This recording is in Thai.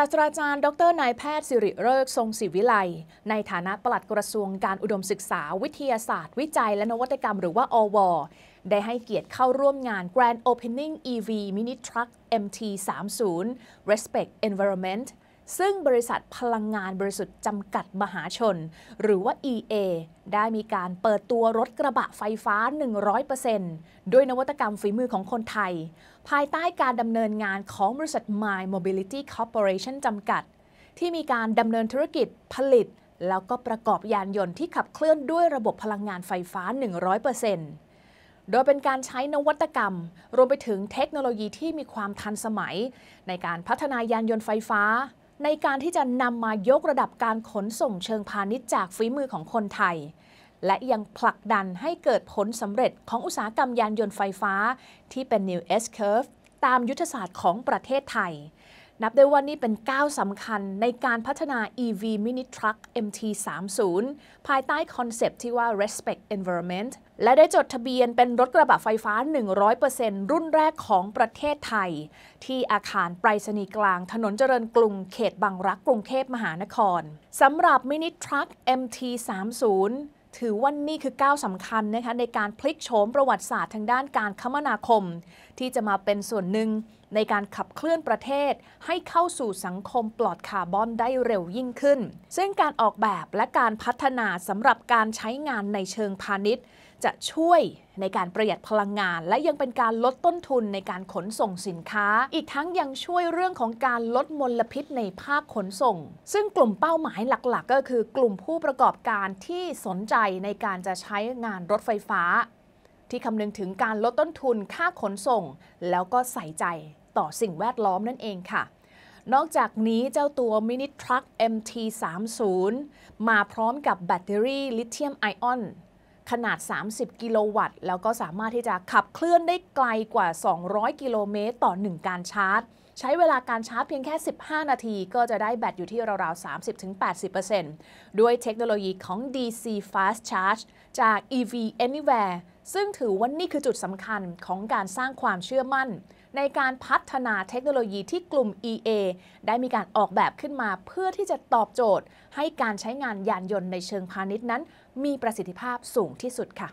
ศาสตราจารย์ดรนายแพทย์สิริเลิศทรงศิวิไล ในฐานะปลัดกระทรวงการอุดมศึกษา วิทยาศาสตร์ วิจัยและนวัตกรรมหรือว่า อว ได้ให้เกียรติเข้าร่วมงาน Grand Opening EV Mini Truck MT30 Respect Environment ซึ่งบริษัทพลังงานบริสุทธิ์จำกัดมหาชน หรือว่า EA ได้มีการเปิดตัวรถกระบะไฟฟ้า 100%ด้วยนวัตกรรมฝีมือของคนไทย ภายใต้การดำเนินงานของบริษัท My Mobility Corporation จำกัด ที่มีการดำเนินธุรกิจผลิต แล้วก็ประกอบยานยนต์ที่ขับเคลื่อนด้วยระบบพลังงานไฟฟ้า 100%โดยเป็นการใช้นวัตกรรม รวมไปถึงเทคโนโลยีที่มีความทันสมัย ในการพัฒนายานยนต์ไฟฟ้าในการที่จะนำมายกระดับการขนส่งเชิงพาณิชย์จากฝีมือของคนไทย และยังผลักดันให้เกิดผลสำเร็จของอุตสาหกรรมยานยนต์ไฟฟ้าที่เป็น New S-Curve ตามยุทธศาสตร์ของประเทศไทยนับได้ว่านี่เป็นก้าวสำคัญในการพัฒนา EV Mini Truck MT30 ภายใต้คอนเซปที่ว่า Respect Environment และได้จดทะเบียนเป็นรถกระบะไฟฟ้า 100%รุ่นแรกของประเทศไทย ที่อาคารไปรษณีย์กลางถนนเจริญกรุงเขตบางรักกรุงเทพมหานคร สำหรับ Mini Truck MT30 ถือว่านี่คือก้าวสำคัญนะคะในการพลิกโฉมประวัติศาสตร์ทางด้านการคมนาคม ที่จะมาเป็นส่วนหนึ่งในการขับเคลื่อนประเทศให้เข้าสู่สังคมปลอดคาร์บอนได้เร็วยิ่งขึ้น ซึ่งการออกแบบและการพัฒนาสำหรับการใช้งานในเชิงพาณิชย์ จะช่วยในการประหยัดพลังงานและยังเป็นการลดต้นทุนในการขนส่งสินค้า อีกทั้งยังช่วยเรื่องของการลดมลพิษในภาคขนส่ง ซึ่งกลุ่มเป้าหมายหลักๆ ก็คือกลุ่มผู้ประกอบการที่สนใจในการจะใช้งานรถไฟฟ้า ที่คำนึงถึงการลดต้นทุนค่าขนส่ง แล้วก็ใส่ใจต่อสิ่งแวดล้อมนั่นเองค่ะ นอกจากนี้เจ้าตัวมินิทรัค MT30 มาพร้อมกับแบตเตอรี่ลิเธียมไอออนขนาด 30 กิโลวัตต์ แล้วก็สามารถที่จะขับเคลื่อนได้ไกลกว่า 200 กิโลเมตร ต่อ 1 การชาร์จ ใช้เวลาการชาร์จเพียงแค่ 15 นาที ก็จะได้แบตอยู่ที่ราวๆ30-80%ด้วยเทคโนโลยีของ DC Fast Charge จาก EV Anywhere ซึ่งถือว่านี่คือจุดสำคัญของการสร้างความเชื่อมั่น ในการพัฒนาเทคโนโลยีที่กลุ่ม EA ได้มีการออกแบบขึ้นมาเพื่อที่จะตอบโจทย์ ให้การใช้งานยานยนต์ในเชิงพาณิชย์นั้น มีประสิทธิภาพสูงที่สุดค่ะ